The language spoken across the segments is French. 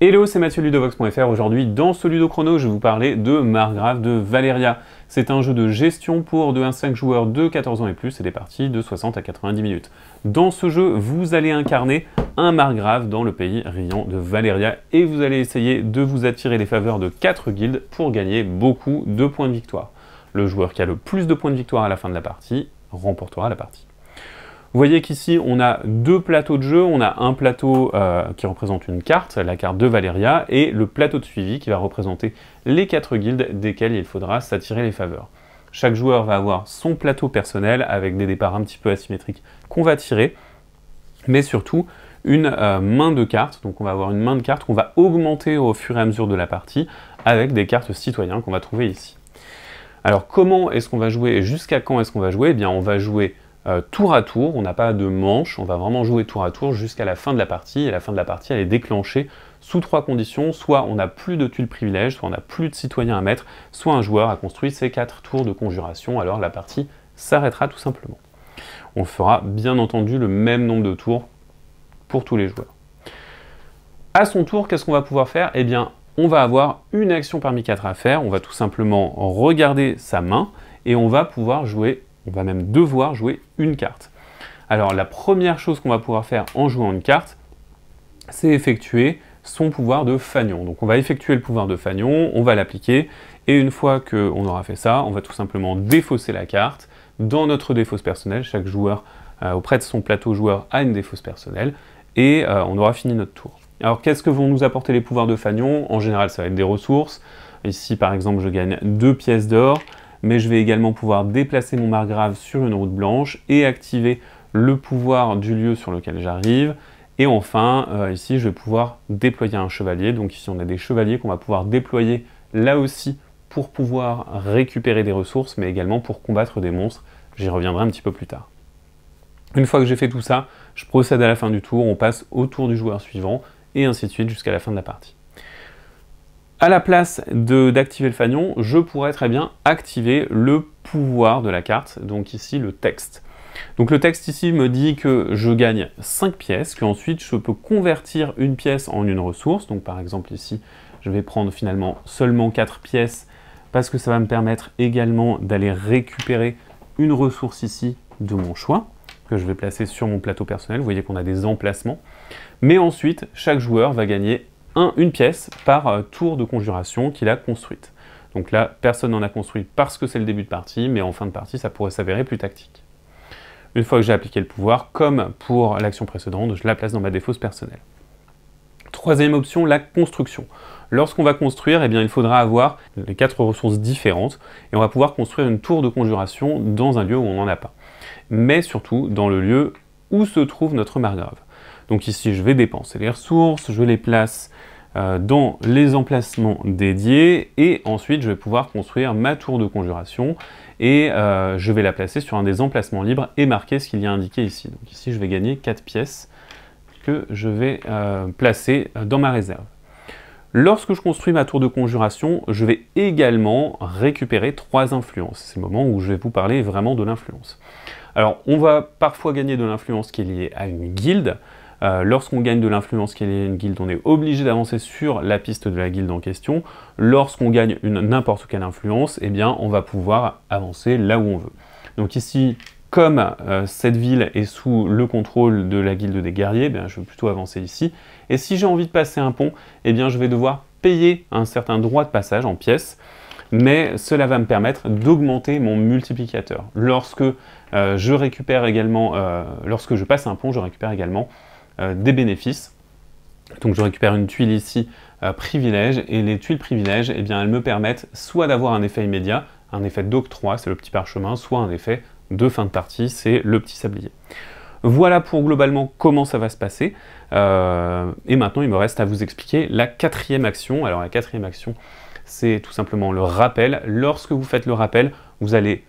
Hello, c'est Mathieu Ludovox.fr. Aujourd'hui, dans ce Ludo Chrono, je vais vous parler de Margrave de Valeria. C'est un jeu de gestion pour 2 à 5 joueurs de 14 ans et plus et des parties de 60 à 90 minutes. Dans ce jeu, vous allez incarner un margrave dans le pays riant de Valeria et vous allez essayer de vous attirer les faveurs de 4 guildes pour gagner beaucoup de points de victoire. Le joueur qui a le plus de points de victoire à la fin de la partie remportera la partie. Vous voyez qu'ici, on a deux plateaux de jeu. On a un plateau euh, qui représente une carte, la carte de Valeria, et le plateau de suivi qui va représenter les quatre guildes desquelles il faudra s'attirer les faveurs. Chaque joueur va avoir son plateau personnel avec des départs un petit peu asymétriques qu'on va tirer, mais surtout une euh, main de cartes. Donc on va avoir une main de cartes qu'on va augmenter au fur et à mesure de la partie avec des cartes citoyens qu'on va trouver ici. Alors comment est-ce qu'on va jouer et jusqu'à quand est-ce qu'on va jouer Eh bien on va jouer euh, tour à tour, on n'a pas de manche, on va vraiment jouer tour à tour jusqu'à la fin de la partie, et la fin de la partie elle est déclenchée sous trois conditions, soit on n'a plus de tuiles privilèges, soit on n'a plus de citoyens à mettre, soit un joueur a construit ses quatre tours de conjuration, alors la partie s'arrêtera tout simplement. On fera bien entendu le même nombre de tours pour tous les joueurs. À son tour, qu'est-ce qu'on va pouvoir faire Eh bien, on va avoir une action parmi quatre à faire, on va tout simplement regarder sa main, et on va pouvoir jouer on va même devoir jouer une carte. Alors la première chose qu'on va pouvoir faire en jouant une carte, c'est effectuer son pouvoir de Fagnon. Donc on va effectuer le pouvoir de Fanion, on va l'appliquer, et une fois qu'on aura fait ça, on va tout simplement défausser la carte. Dans notre défausse personnelle, chaque joueur euh, auprès de son plateau joueur a une défausse personnelle, et euh, on aura fini notre tour. Alors qu'est-ce que vont nous apporter les pouvoirs de Fagnon En général, ça va être des ressources. Ici, par exemple, je gagne deux pièces d'or mais je vais également pouvoir déplacer mon margrave sur une route blanche et activer le pouvoir du lieu sur lequel j'arrive. Et enfin, euh, ici, je vais pouvoir déployer un chevalier. Donc ici, on a des chevaliers qu'on va pouvoir déployer là aussi pour pouvoir récupérer des ressources, mais également pour combattre des monstres. J'y reviendrai un petit peu plus tard. Une fois que j'ai fait tout ça, je procède à la fin du tour, on passe au tour du joueur suivant, et ainsi de suite jusqu'à la fin de la partie. À la place d'activer le fanion, je pourrais très bien activer le pouvoir de la carte, donc ici le texte. Donc le texte ici me dit que je gagne 5 pièces, que ensuite je peux convertir une pièce en une ressource. Donc par exemple ici, je vais prendre finalement seulement 4 pièces parce que ça va me permettre également d'aller récupérer une ressource ici de mon choix que je vais placer sur mon plateau personnel. Vous voyez qu'on a des emplacements. Mais ensuite, chaque joueur va gagner une pièce par euh, tour de conjuration qu'il a construite. Donc là, personne n'en a construit parce que c'est le début de partie, mais en fin de partie, ça pourrait s'avérer plus tactique. Une fois que j'ai appliqué le pouvoir, comme pour l'action précédente, je la place dans ma défausse personnelle. Troisième option, la construction. Lorsqu'on va construire, eh bien, il faudra avoir les quatre ressources différentes et on va pouvoir construire une tour de conjuration dans un lieu où on n'en a pas. Mais surtout dans le lieu où se trouve notre margrave. Donc ici, je vais dépenser les ressources, je les place euh, dans les emplacements dédiés et ensuite je vais pouvoir construire ma tour de conjuration et euh, je vais la placer sur un des emplacements libres et marquer ce qu'il y a indiqué ici. Donc ici je vais gagner 4 pièces que je vais euh, placer dans ma réserve. Lorsque je construis ma tour de conjuration, je vais également récupérer trois influences. C'est le moment où je vais vous parler vraiment de l'influence. Alors, on va parfois gagner de l'influence qui est liée à une guilde, euh, lorsqu'on gagne de l'influence qui est une guilde, on est obligé d'avancer sur la piste de la guilde en question. Lorsqu'on gagne n'importe quelle influence, eh bien, on va pouvoir avancer là où on veut. Donc ici, comme euh, cette ville est sous le contrôle de la guilde des guerriers, eh je vais plutôt avancer ici. Et si j'ai envie de passer un pont, eh bien, je vais devoir payer un certain droit de passage en pièces mais cela va me permettre d'augmenter mon multiplicateur. Lorsque euh, je récupère également, lorsque je passe un pont, je récupère également euh, des bénéfices. Donc je récupère une tuile ici euh, privilège et les tuiles privilèges, et eh bien, elles me permettent soit d'avoir un effet immédiat, un effet d'octroi, c'est le petit parchemin, soit un effet de fin de partie, c'est le petit sablier. Voilà pour globalement comment ça va se passer. Euh, et maintenant, il me reste à vous expliquer la quatrième action. Alors la quatrième action, c'est tout simplement le rappel. Lorsque vous faites le rappel, vous allez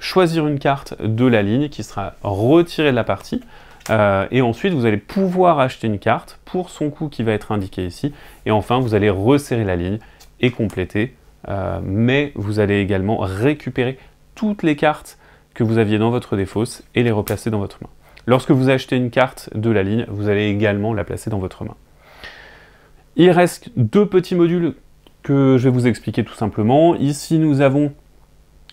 choisir une carte de la ligne qui sera retirée de la partie. Euh, et ensuite, vous allez pouvoir acheter une carte pour son coût qui va être indiqué ici. Et enfin, vous allez resserrer la ligne et compléter. Euh, mais vous allez également récupérer toutes les cartes que vous aviez dans votre défausse et les replacer dans votre main. Lorsque vous achetez une carte de la ligne, vous allez également la placer dans votre main. Il reste deux petits modules que je vais vous expliquer tout simplement. Ici, nous avons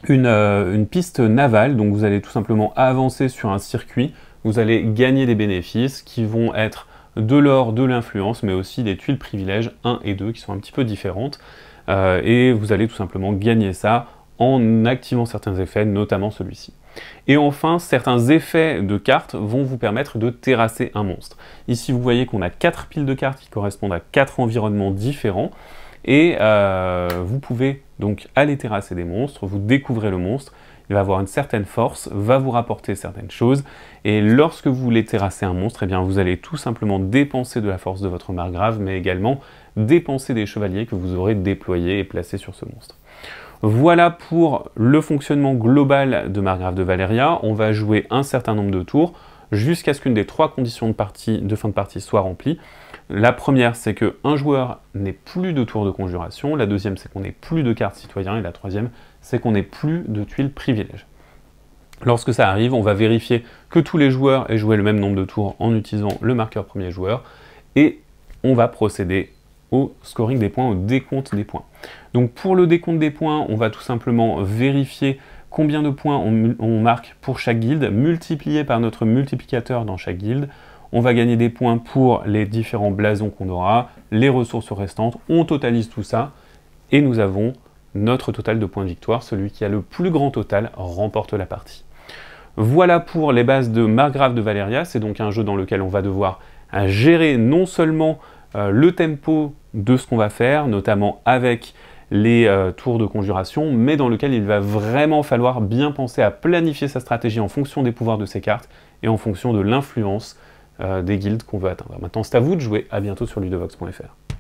une euh, piste navale, donc vous allez tout simplement avancer sur un circuit vous allez gagner des bénéfices qui vont être de l'or, de l'influence, mais aussi des tuiles privilèges 1 et 2 qui sont un petit peu différentes. Euh, et vous allez tout simplement gagner ça en activant certains effets, notamment celui-ci. Et enfin, certains effets de cartes vont vous permettre de terrasser un monstre. Ici, vous voyez qu'on a 4 piles de cartes qui correspondent à 4 environnements différents. Et euh, vous pouvez donc aller terrasser des monstres, vous découvrez le monstre, il va avoir une certaine force, va vous rapporter certaines choses, et lorsque vous voulez terrasser un monstre, eh bien vous allez tout simplement dépenser de la force de votre margrave, mais également dépenser des chevaliers que vous aurez déployés et placés sur ce monstre. Voilà pour le fonctionnement global de Margrave de Valeria. On va jouer un certain nombre de tours jusqu'à ce qu'une des trois conditions de, partie, de fin de partie soit remplie. La première, c'est qu'un joueur n'est plus de tours de conjuration. La deuxième, c'est qu'on n'ait plus de cartes citoyens. Et la troisième, c'est qu'on n'ait plus de tuiles privilèges. Lorsque ça arrive, on va vérifier que tous les joueurs aient joué le même nombre de tours en utilisant le marqueur premier joueur. Et on va procéder au scoring des points, au décompte des points. Donc pour le décompte des points, on va tout simplement vérifier combien de points on, on marque pour chaque guilde, multiplié par notre multiplicateur dans chaque guilde on va gagner des points pour les différents blasons qu'on aura, les ressources restantes, on totalise tout ça, et nous avons notre total de points de victoire. Celui qui a le plus grand total remporte la partie. Voilà pour les bases de Margrave de Valeria. C'est donc un jeu dans lequel on va devoir gérer non seulement euh, le tempo de ce qu'on va faire, notamment avec les euh, tours de conjuration, mais dans lequel il va vraiment falloir bien penser à planifier sa stratégie en fonction des pouvoirs de ses cartes et en fonction de l'influence euh, des guildes qu'on veut atteindre. Maintenant, c'est à vous de jouer. À bientôt sur ludovox.fr.